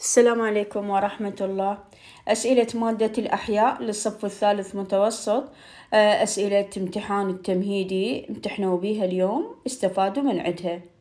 السلام عليكم ورحمة الله أسئلة مادة الأحياء للصف الثالث متوسط أسئلة امتحان التمهيدي امتحنوا بيها اليوم استفادوا من عدها